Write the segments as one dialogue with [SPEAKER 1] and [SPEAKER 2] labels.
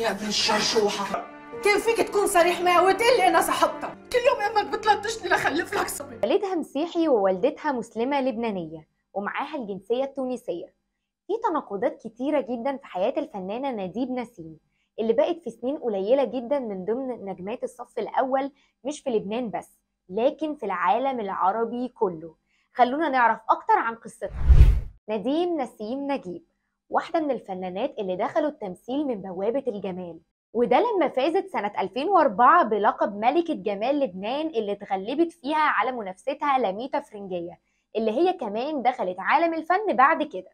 [SPEAKER 1] يا ابن الشرشوحه كان فيك تكون صريح معي وتقول إيه لي انا صاحبتك كل يوم امك بتلطشني لخلف لك صبي والدها مسيحي ووالدتها مسلمه لبنانيه ومعاها الجنسيه التونسيه في تناقضات كتيره جدا في حياه الفنانه نديب نسيم اللي بقت في سنين قليله جدا من ضمن نجمات الصف الاول مش في لبنان بس لكن في العالم العربي كله خلونا نعرف اكتر عن قصتها نديم نسيم نجيب واحدة من الفنانات اللي دخلوا التمثيل من بوابة الجمال وده لما فازت سنة 2004 بلقب ملكة جمال لبنان اللي اتغلبت فيها على منافستها لميتا فرنجية اللي هي كمان دخلت عالم الفن بعد كده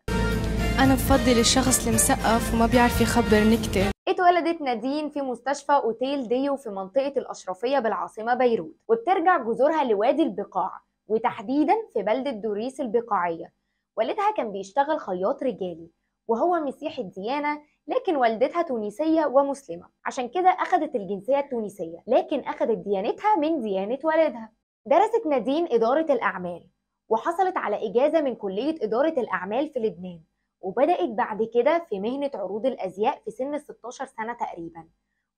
[SPEAKER 1] أنا بفضل الشخص اللي مسقف وما بيعرف يخبر نكتة اتولدت نادين في مستشفى أوتيل ديو في منطقة الأشرفية بالعاصمة بيروت وبترجع جذورها لوادي البقاع وتحديدا في بلدة دوريس البقاعية والدها كان بيشتغل خياط رجالي وهو مسيحي الديانة لكن والدتها تونسية ومسلمة عشان كده أخذت الجنسية التونسية لكن أخذت ديانتها من ديانة والدها درست نادين إدارة الأعمال وحصلت على إجازة من كلية إدارة الأعمال في لبنان وبدأت بعد كده في مهنة عروض الأزياء في سن 16 سنة تقريبا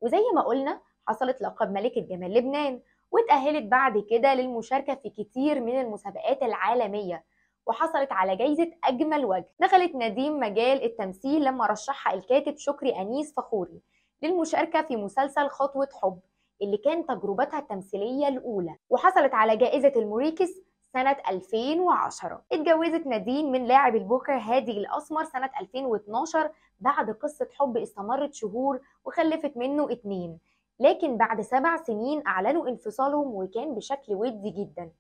[SPEAKER 1] وزي ما قلنا حصلت لقب ملكة جمال لبنان وتأهلت بعد كده للمشاركة في كتير من المسابقات العالمية وحصلت على جايزة أجمل وجه دخلت نديم مجال التمثيل لما رشحها الكاتب شكري أنيس فخوري للمشاركة في مسلسل خطوة حب اللي كان تجربتها التمثيلية الأولى وحصلت على جائزة الموريكس سنة 2010 اتجوزت نادين من لاعب البوكر هادي الأسمر سنة 2012 بعد قصة حب استمرت شهور وخلفت منه اتنين لكن بعد سبع سنين أعلنوا انفصالهم وكان بشكل ودي جدا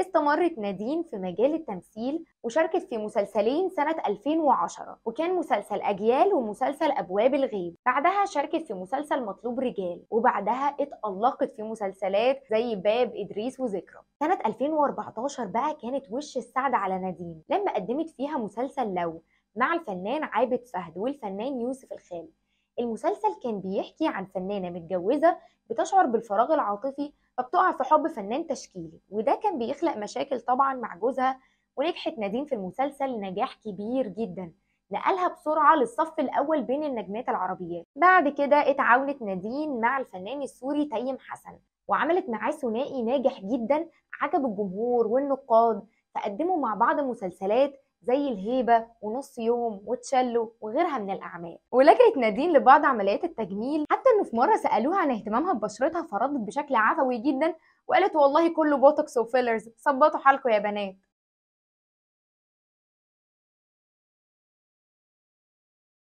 [SPEAKER 1] استمرت نادين في مجال التمثيل وشاركت في مسلسلين سنة 2010 وكان مسلسل أجيال ومسلسل أبواب الغيب بعدها شاركت في مسلسل مطلوب رجال وبعدها اتألقت في مسلسلات زي باب إدريس وذكرى سنة 2014 بقى كانت وش السعد على نادين لما قدمت فيها مسلسل لو مع الفنان عابد فهد والفنان يوسف الخالد المسلسل كان بيحكي عن فنانة متجوزة بتشعر بالفراغ العاطفي فبتقع في حب فنان تشكيلي وده كان بيخلق مشاكل طبعا مع جوزها ونجحت نادين في المسلسل نجاح كبير جدا نقلها بسرعة للصف الأول بين النجمات العربيات بعد كده اتعاونت نادين مع الفنان السوري تيم حسن وعملت معاه ثنائي ناجح جدا عجب الجمهور والنقاد فقدموا مع بعض مسلسلات زي الهيبة ونص يوم وتشلو وغيرها من الأعمال ولجأت نادين لبعض عمليات التجميل حتى إنه في مرة سألوها عن اهتمامها ببشرتها فردت بشكل عفوي جدا وقالت والله كله بوتوكس وفيلرز ثبتوا حالكم يا بنات